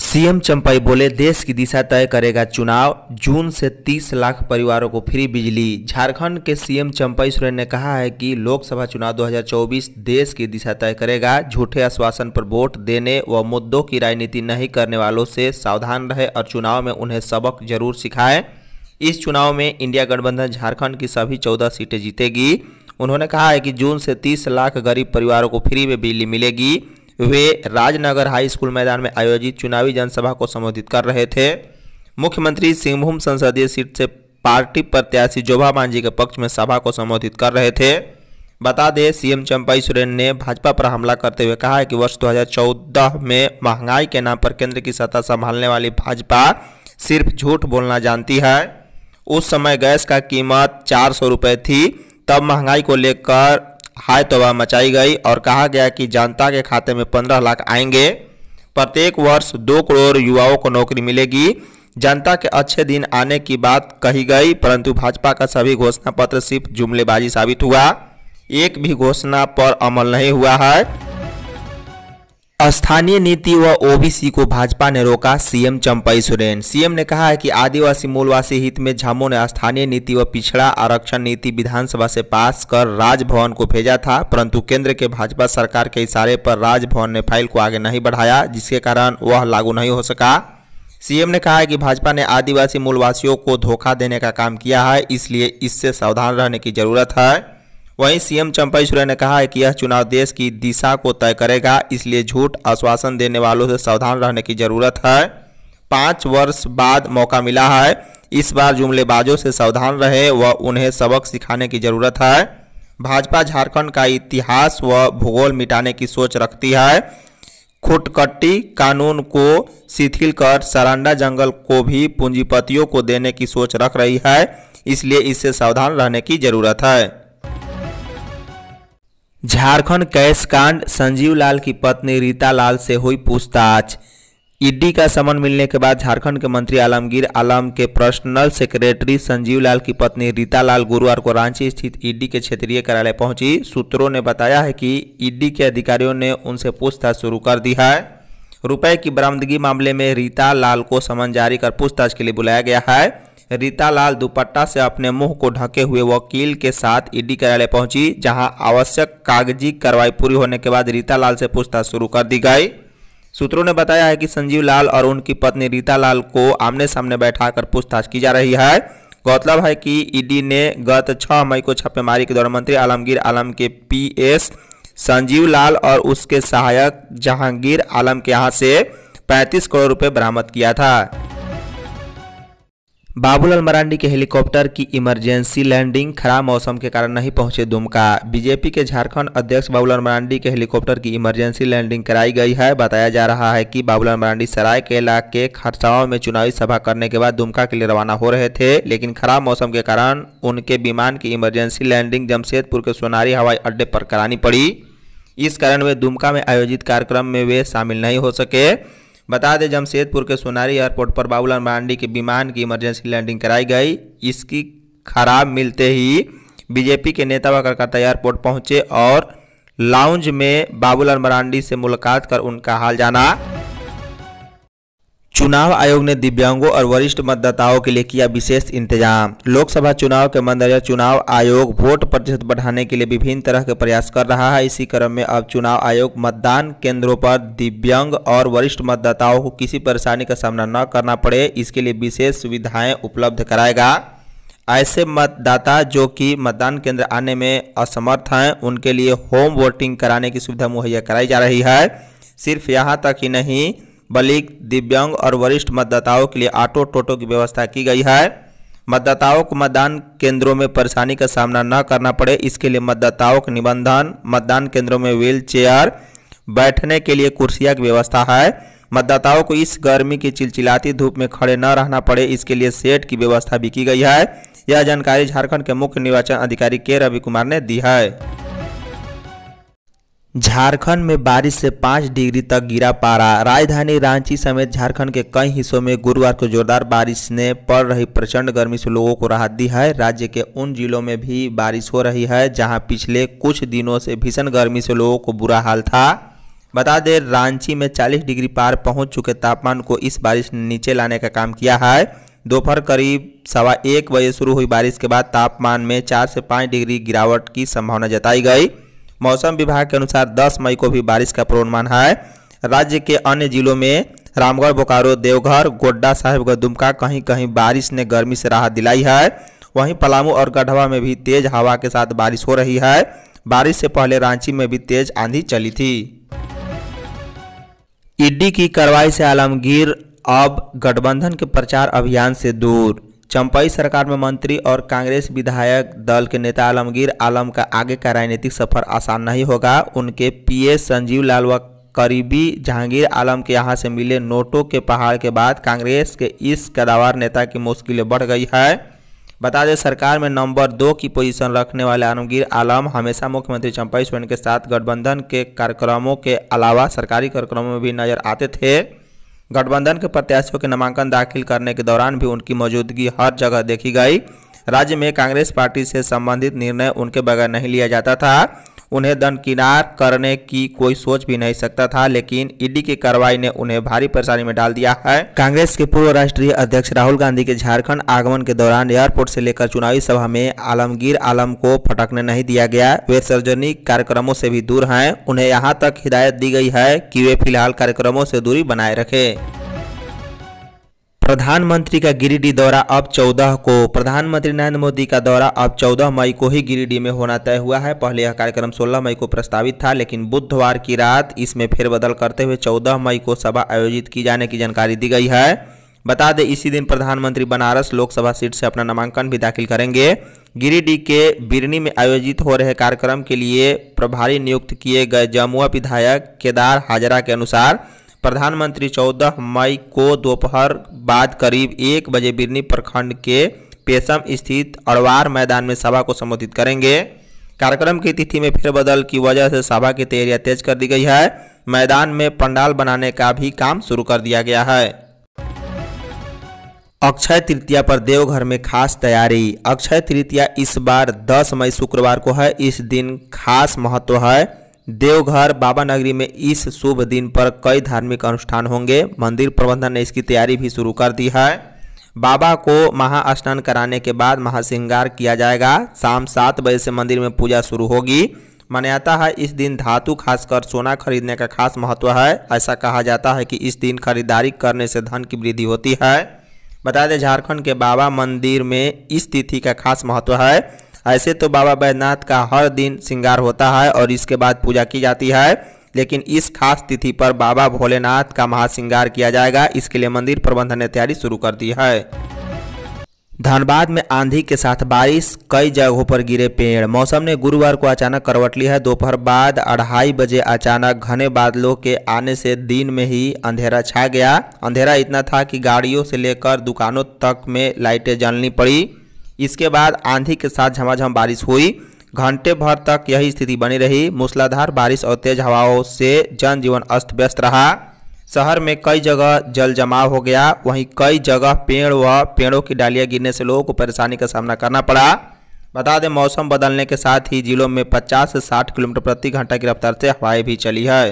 CM Champai बोले देश की दिशा तय करेगा चुनाव जून से 30 लाख परिवारों को फ्री बिजली झारखंड के सीएम चंपाई सोरेन ने कहा है कि लोकसभा चुनाव 2024 देश की दिशा तय करेगा झूठे आश्वासन पर वोट देने व मुद्दों की राजनीति नहीं करने वालों से सावधान रहे और चुनाव में उन्हें सबक जरूर सिखाएं इस चुनाव में इंडिया गठबंधन झारखंड की सभी चौदह सीटें जीतेगी उन्होंने कहा है कि जून से तीस लाख गरीब परिवारों को फ्री में बिजली मिलेगी वे राजनगर हाई स्कूल मैदान में आयोजित चुनावी जनसभा को संबोधित कर रहे थे मुख्यमंत्री सिंहभूम संसदीय सीट से पार्टी प्रत्याशी जोभा मांझी के पक्ष में सभा को संबोधित कर रहे थे बता दें सीएम चंपाई सोरेन ने भाजपा पर हमला करते हुए कहा है कि वर्ष 2014 में महंगाई के नाम पर केंद्र की सत्ता संभालने वाली भाजपा सिर्फ झूठ बोलना जानती है उस समय गैस का कीमत चार सौ रुपये थी तब महंगाई को लेकर हाय तोबा मचाई गई और कहा गया कि जनता के खाते में पंद्रह लाख आएंगे प्रत्येक वर्ष दो करोड़ युवाओं को नौकरी मिलेगी जनता के अच्छे दिन आने की बात कही गई परंतु भाजपा का सभी घोषणा पत्र सिर्फ जुमलेबाजी साबित हुआ एक भी घोषणा पर अमल नहीं हुआ है स्थानीय नीति व ओबीसी को भाजपा ने रोका सीएम चंपई सोरेन सीएम ने कहा है कि आदिवासी मूलवासी हित में झामो ने स्थानीय नीति व पिछड़ा आरक्षण नीति विधानसभा से पास कर राजभवन को भेजा था परंतु केंद्र के भाजपा सरकार के इशारे पर राजभवन ने फाइल को आगे नहीं बढ़ाया जिसके कारण वह लागू नहीं हो सका सीएम ने कहा है कि भाजपा ने आदिवासी मूलवासियों को धोखा देने का काम किया है इसलिए इससे सावधान रहने की जरूरत है वहीं सीएम चंपाई सोरेन ने कहा है कि यह चुनाव देश की दिशा को तय करेगा इसलिए झूठ आश्वासन देने वालों से सावधान रहने की जरूरत है पाँच वर्ष बाद मौका मिला है इस बार जुमलेबाजों से सावधान रहे व उन्हें सबक सिखाने की जरूरत है भाजपा झारखंड का इतिहास व भूगोल मिटाने की सोच रखती है खुटकट्टी कानून को शिथिल कर सरांडा जंगल को भी पूंजीपतियों को देने की सोच रख रही है इसलिए इससे सावधान रहने की जरूरत है झारखंड कैश कांड संजीव लाल की पत्नी रीता लाल से हुई पूछताछ ईडी का समन मिलने के बाद झारखंड के मंत्री आलमगीर आलम के पर्सनल सेक्रेटरी संजीव लाल की पत्नी रीता लाल गुरुवार को रांची स्थित ईडी के क्षेत्रीय कार्यालय पहुंची सूत्रों ने बताया है कि ईडी के अधिकारियों ने उनसे पूछताछ शुरू कर दी है रुपए की बरामदगी मामले में रीता लाल को समन जारी कर पूछताछ के लिए बुलाया गया है रीता लाल दुपट्टा से अपने मुंह को ढके हुए वकील के साथ ईडी कार्यालय पहुंची जहां आवश्यक कागजी कार्रवाई पूरी होने के बाद रीता लाल से पूछताछ शुरू कर दी गई सूत्रों ने बताया है कि संजीव लाल और उनकी पत्नी रीता लाल को आमने सामने बैठाकर पूछताछ की जा रही है गौरतलब है कि ईडी ने गत 6 मई को छापेमारी के दौरान मंत्री आलमगीर आलम के पीएस संजीव लाल और उसके सहायक जहांगीर आलम के यहाँ से 35 करोड़ रुपए बरामद किया था बाबूलाल मरांडी के हेलीकॉप्टर की इमरजेंसी लैंडिंग खराब मौसम के कारण नहीं पहुंचे दुमका बीजेपी के झारखंड अध्यक्ष बाबूलाल मरांडी के हेलीकॉप्टर की इमरजेंसी लैंडिंग कराई गई है बताया जा रहा है कि बाबूलाल मरांडी सराय के के खरसावा में चुनावी सभा करने के बाद दुमका के लिए रवाना हो रहे थे लेकिन खराब मौसम के कारण उनके विमान की इमरजेंसी लैंडिंग जमशेदपुर के सोनारी हवाई अड्डे पर करानी पड़ी इस कारण वे दुमका में आयोजित कार्यक्रम में वे शामिल नहीं हो सके बता दें जमशेदपुर के सोनारी एयरपोर्ट पर बाबूलाल मांडी के विमान की इमरजेंसी लैंडिंग कराई गई इसकी खराब मिलते ही बीजेपी के नेता व कलकत्ता एयरपोर्ट पहुंचे और लाउंज में बाबूलाल मरांडी से मुलाकात कर उनका हाल जाना चुनाव आयोग ने दिव्यांगों और वरिष्ठ मतदाताओं के लिए किया विशेष इंतजाम लोकसभा चुनाव के मद्देनजर चुनाव आयोग वोट प्रतिशत बढ़ाने के लिए विभिन्न तरह के प्रयास कर रहा है इसी क्रम में अब चुनाव आयोग मतदान केंद्रों पर दिव्यांग और वरिष्ठ मतदाताओं को किसी परेशानी का सामना न करना पड़े इसके लिए विशेष सुविधाएं उपलब्ध कराएगा ऐसे मतदाता जो कि मतदान केंद्र आने में असमर्थ हैं उनके लिए होम वोटिंग कराने की सुविधा मुहैया कराई जा रही है सिर्फ यहाँ तक ही नहीं बलिक दिव्यांग और वरिष्ठ मतदाताओं के लिए ऑटो टोटो की व्यवस्था की गई है मतदाताओं को मतदान केंद्रों में परेशानी का सामना न करना पड़े इसके लिए मतदाताओं के निबंधन मतदान केंद्रों में व्हील चेयर बैठने के लिए कुर्सियाँ की व्यवस्था है मतदाताओं को इस गर्मी की चिलचिलाती धूप में खड़े न रहना पड़े इसके लिए सेट की व्यवस्था भी की गई है यह जानकारी झारखंड के मुख्य निर्वाचन अधिकारी के रवि कुमार ने दी है झारखंड में बारिश से पाँच डिग्री तक गिरा पारा राजधानी रांची समेत झारखंड के कई हिस्सों में गुरुवार को जोरदार बारिश ने पड़ रही प्रचंड गर्मी से लोगों को राहत दी है राज्य के उन जिलों में भी बारिश हो रही है जहां पिछले कुछ दिनों से भीषण गर्मी से लोगों को बुरा हाल था बता दें रांची में चालीस डिग्री पार पहुँच चुके तापमान को इस बारिश ने नीचे लाने का काम किया है दोपहर करीब सवा एक बजे शुरू हुई बारिश के बाद तापमान में चार से पाँच डिग्री गिरावट की संभावना जताई गई मौसम विभाग के अनुसार 10 मई को भी बारिश का पूर्वानुमान है राज्य के अन्य जिलों में रामगढ़ बोकारो देवघर गोड्डा साहेबगढ़ दुमका कहीं कहीं बारिश ने गर्मी से राहत दिलाई है वहीं पलामू और गढ़वा में भी तेज हवा के साथ बारिश हो रही है बारिश से पहले रांची में भी तेज आंधी चली थी ईडी की कार्रवाई से आलमगीर अब गठबंधन के प्रचार अभियान से दूर चंपई सरकार में मंत्री और कांग्रेस विधायक दल के नेता आलमगीर आलम का आगे का राजनीतिक सफर आसान नहीं होगा उनके पीए संजीव लाल व करीबी जहांगीर आलम के यहाँ से मिले नोटों के पहाड़ के बाद कांग्रेस के इस कदावार नेता की मुश्किलें बढ़ गई है बता दें सरकार में नंबर दो की पोजीशन रखने वाले आलमगीर आलम हमेशा मुख्यमंत्री चंपई सोरेन के साथ गठबंधन के कार्यक्रमों के अलावा सरकारी कार्यक्रमों में भी नजर आते थे गठबंधन के प्रत्याशियों के नामांकन दाखिल करने के दौरान भी उनकी मौजूदगी हर जगह देखी गई राज्य में कांग्रेस पार्टी से संबंधित निर्णय उनके बगैर नहीं लिया जाता था उन्हें दनकिनार करने की कोई सोच भी नहीं सकता था लेकिन ईडी की कार्रवाई ने उन्हें भारी परेशानी में डाल दिया है कांग्रेस के पूर्व राष्ट्रीय अध्यक्ष राहुल गांधी के झारखंड आगमन के दौरान एयरपोर्ट से लेकर चुनावी सभा में आलमगीर आलम को फटकने नहीं दिया गया वे सार्वजनिक कार्यक्रमों से भी दूर हैं उन्हें यहाँ तक हिदायत दी गई है कि वे फिलहाल कार्यक्रमों से दूरी बनाए रखें प्रधानमंत्री का गिरिडीह दौरा अब 14 को प्रधानमंत्री नरेंद्र मोदी का दौरा अब 14 मई को ही गिरिडीह में होना तय हुआ है पहले यह कार्यक्रम 16 मई को प्रस्तावित था लेकिन बुधवार की रात इसमें फेरबदल करते हुए 14 मई को सभा आयोजित की जाने की जानकारी दी गई है बता दें इसी दिन प्रधानमंत्री बनारस लोकसभा सीट से अपना नामांकन भी दाखिल करेंगे गिरिडीह के बिरनी में आयोजित हो रहे कार्यक्रम के लिए प्रभारी नियुक्त किए गए जमुआ विधायक केदार हाजरा के अनुसार प्रधानमंत्री चौदह मई को दोपहर बाद करीब एक बजे बिरनी प्रखंड के पेशम स्थित अड़वार मैदान में सभा को संबोधित करेंगे कार्यक्रम की तिथि में फेरबदल की वजह से सभा की तैयारियां तेज कर दी गई है मैदान में पंडाल बनाने का भी काम शुरू कर दिया गया है अक्षय तृतीया पर देवघर में खास तैयारी अक्षय तृतीया इस बार 10 मई शुक्रवार को है इस दिन खास महत्व है देवघर बाबा नगरी में इस शुभ दिन पर कई धार्मिक अनुष्ठान होंगे मंदिर प्रबंधन ने इसकी तैयारी भी शुरू कर दी है बाबा को महास्नान कराने के बाद महासिंगार किया जाएगा शाम सात बजे से मंदिर में पूजा शुरू होगी मान्यता है इस दिन धातु खासकर सोना खरीदने का खास महत्व है ऐसा कहा जाता है कि इस दिन खरीदारी करने से धन की वृद्धि होती है बता दें झारखंड के बाबा मंदिर में इस तिथि का खास महत्व है ऐसे तो बाबा बैद्यनाथ का हर दिन श्रृंगार होता है और इसके बाद पूजा की जाती है लेकिन इस खास तिथि पर बाबा भोलेनाथ का महाश्रृंगार किया जाएगा इसके लिए मंदिर प्रबंधन ने तैयारी शुरू कर दी है धनबाद में आंधी के साथ बारिश कई जगहों पर गिरे पेड़ मौसम ने गुरुवार को अचानक करवट ली है दोपहर बाद अढ़ाई बजे अचानक घने बादलों के आने से दिन में ही अंधेरा छा गया अंधेरा इतना था कि गाड़ियों से लेकर दुकानों तक में लाइटें जलनी पड़ी इसके बाद आंधी के साथ झमाझम बारिश हुई घंटे भर तक यही स्थिति बनी रही मूसलाधार बारिश और तेज हवाओं से जनजीवन अस्त व्यस्त रहा शहर में कई जगह जल जमाव हो गया वहीं कई जगह पेड़ व पेड़ों की डालियां गिरने से लोगों को परेशानी का सामना करना पड़ा बता दें मौसम बदलने के साथ ही जिलों में 50 से 60 किलोमीटर प्रति घंटा की रफ्तार से हवाएं भी चली है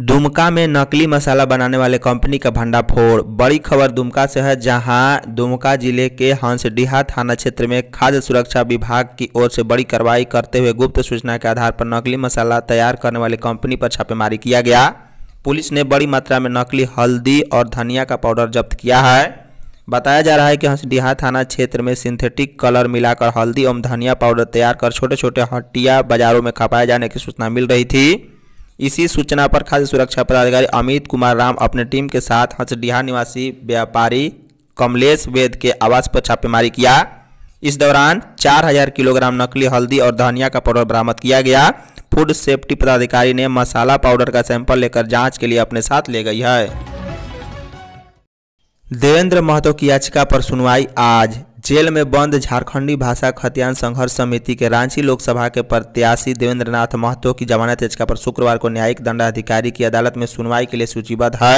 दुमका में नकली मसाला बनाने वाले कंपनी का भंडाफोड़ बड़ी खबर दुमका से है जहां दुमका जिले के हंसडीहा थाना क्षेत्र में खाद्य सुरक्षा विभाग की ओर से बड़ी कार्रवाई करते हुए गुप्त सूचना के आधार पर नकली मसाला तैयार करने वाली कंपनी पर छापेमारी किया गया पुलिस ने बड़ी मात्रा में नकली हल्दी और धनिया का पाउडर जब्त किया है बताया जा रहा है कि हंसडीहा थाना क्षेत्र में सिंथेटिक कलर मिलाकर हल्दी एवं धनिया पाउडर तैयार कर छोटे छोटे हटिया बाजारों में खपाए जाने की सूचना मिल रही थी इसी सूचना पर खाद्य सुरक्षा पदाधिकारी अमित कुमार राम अपने टीम के साथ हंसडीहा निवासी व्यापारी कमलेश वेद के आवास पर छापेमारी किया इस दौरान 4000 किलोग्राम नकली हल्दी और धनिया का पाउडर बरामद किया गया फूड सेफ्टी पदाधिकारी ने मसाला पाउडर का सैंपल लेकर जांच के लिए अपने साथ ले गई है देवेंद्र महतो की याचिका पर सुनवाई आज जेल में बंद झारखंडी भाषा खतियान संघर्ष समिति के रांची लोकसभा के प्रत्याशी देवेंद्रनाथ महतो की जमानत याचिका पर शुक्रवार को न्यायिक दंडाधिकारी की अदालत में सुनवाई के लिए सूचीबद्ध है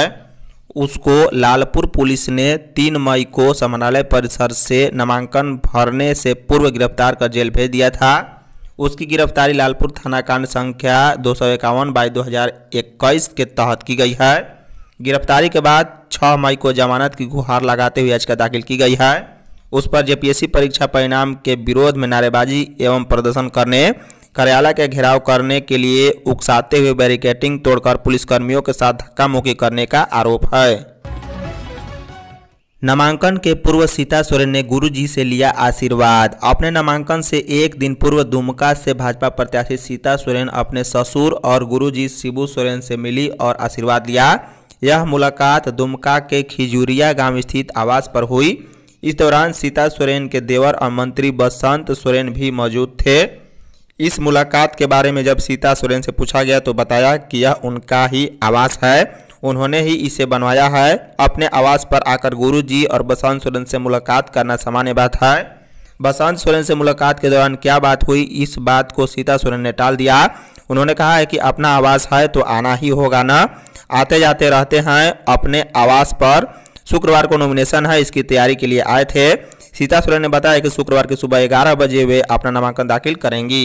उसको लालपुर पुलिस ने तीन मई को समानालय परिसर से नामांकन भरने से पूर्व गिरफ्तार कर जेल भेज दिया था उसकी गिरफ्तारी लालपुर थाना कांड संख्या दो सौ इक्यावन बाई दो के तहत की गई है गिरफ्तारी के बाद छः मई को जमानत की गुहार लगाते हुए याचिका दाखिल की गई है उस पर जेपीएससी परीक्षा परिणाम के विरोध में नारेबाजी एवं प्रदर्शन करने कार्यालय के घेराव करने के लिए उकसाते हुए बैरिकेटिंग तोड़कर पुलिसकर्मियों के साथ धक्का मुक्की करने का आरोप है नामांकन के पूर्व सीता सोरेन ने गुरुजी से लिया आशीर्वाद अपने नामांकन से एक दिन पूर्व दुमका से भाजपा प्रत्याशी सीता सोरेन अपने ससुर और गुरुजी शिबू सोरेन से मिली और आशीर्वाद लिया यह मुलाकात दुमका के खिजूरिया गांव स्थित आवास पर हुई इस दौरान सीता सोरेन के देवर और मंत्री बसंत सोरेन भी मौजूद थे इस मुलाकात के बारे में जब सीता सोरेन से पूछा गया तो बताया कि यह उनका ही आवास है उन्होंने ही इसे बनवाया है अपने आवास पर आकर गुरु जी और बसंत सोरेन से मुलाकात करना सामान्य बात है बसंत सोरेन से मुलाकात के दौरान क्या बात हुई इस बात को सीता सोरेन ने टाल दिया उन्होंने कहा है कि अपना आवास है तो आना ही होगा ना आते जाते रहते हैं अपने आवास पर शुक्रवार को नॉमिनेशन है इसकी तैयारी के लिए आए थे सीता सोरेन ने बताया कि शुक्रवार की सुबह ग्यारह बजे वे अपना नामांकन दाखिल करेंगी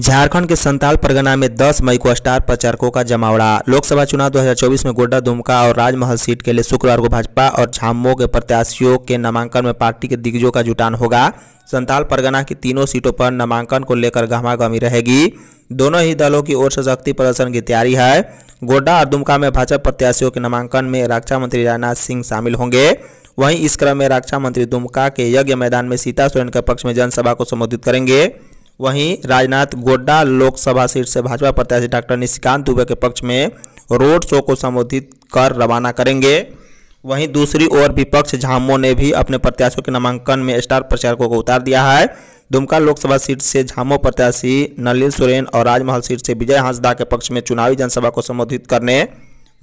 झारखंड के संताल परगना में 10 मई को स्टार प्रचारकों का जमावड़ा लोकसभा चुनाव 2024 में गोड्डा दुमका और राजमहल सीट के लिए शुक्रवार को भाजपा और झामो के प्रत्याशियों के नामांकन में पार्टी के दिग्गजों का जुटान होगा संताल परगना की तीनों सीटों पर नामांकन को लेकर गहमागहमी रहेगी दोनों ही दलों की ओर से शक्ति प्रदर्शन की तैयारी है गोड्डा और दुमका में भाजपा प्रत्याशियों के नामांकन में रक्षा मंत्री राजनाथ सिंह शामिल होंगे वहीं इस क्रम में रक्षा मंत्री दुमका के यज्ञ मैदान में सीता सोरेन के पक्ष में जनसभा को संबोधित करेंगे वहीं राजनाथ गोड्डा लोकसभा सीट से भाजपा प्रत्याशी डॉक्टर निशिकांत दुबे के पक्ष में रोड शो को संबोधित कर रवाना करेंगे वहीं दूसरी ओर विपक्ष झामो ने भी अपने प्रत्याशियों के नामांकन में स्टार प्रचारकों को उतार दिया है दुमका लोकसभा सीट से झामो प्रत्याशी नलिन सोरेन और राजमहल सीट से विजय हंसदा के पक्ष में चुनावी जनसभा को संबोधित करने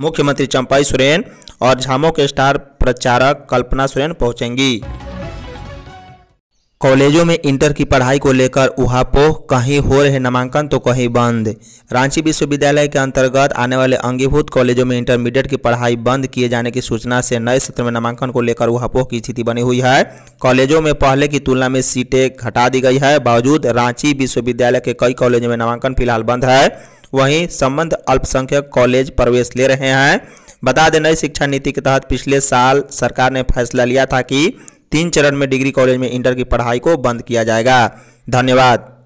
मुख्यमंत्री चंपाई सोरेन और झामो के स्टार प्रचारक कल्पना सोरेन पहुंचेंगी कॉलेजों में इंटर की पढ़ाई को लेकर उहापोह कहीं हो रहे नामांकन तो कहीं बंद रांची विश्वविद्यालय के अंतर्गत आने वाले अंगीभूत कॉलेजों में इंटरमीडिएट की पढ़ाई बंद किए जाने की सूचना से नए सत्र में नामांकन को लेकर उहापोह की स्थिति बनी हुई है कॉलेजों में पहले की तुलना में सीटें घटा दी गई है बावजूद रांची विश्वविद्यालय के कई कॉलेजों में नामांकन फिलहाल बंद है वहीं संबंध अल्पसंख्यक कॉलेज प्रवेश ले रहे हैं बता दें नई शिक्षा नीति के तहत पिछले साल सरकार ने फैसला लिया था कि तीन चरण में डिग्री कॉलेज में इंटर की पढ़ाई को बंद किया जाएगा धन्यवाद